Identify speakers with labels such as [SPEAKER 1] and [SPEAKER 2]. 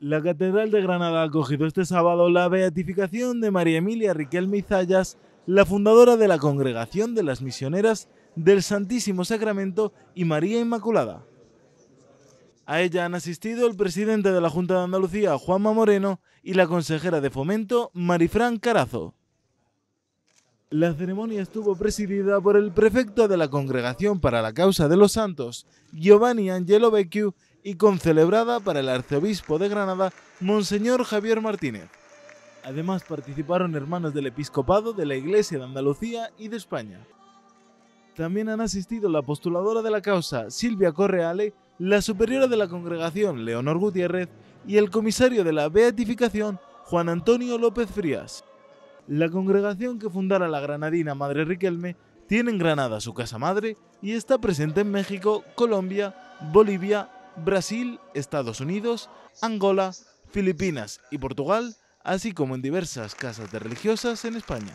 [SPEAKER 1] La Catedral de Granada ha acogido este sábado la beatificación de María Emilia Riquelme Mizayas, la fundadora de la Congregación de las Misioneras del Santísimo Sacramento y María Inmaculada. A ella han asistido el presidente de la Junta de Andalucía, Juanma Moreno, y la consejera de Fomento, Marifran Carazo. La ceremonia estuvo presidida por el prefecto de la Congregación para la Causa de los Santos, Giovanni Angelo Becciu, y concelebrada para el arzobispo de Granada, Monseñor Javier Martínez. Además participaron hermanos del episcopado de la Iglesia de Andalucía y de España. También han asistido la postuladora de la causa, Silvia Correale, la superiora de la congregación, Leonor Gutiérrez, y el comisario de la beatificación, Juan Antonio López Frías. La congregación que fundara la granadina Madre Riquelme tiene en Granada su casa madre y está presente en México, Colombia, Bolivia Brasil, Estados Unidos, Angola, Filipinas y Portugal, así como en diversas casas de religiosas en España.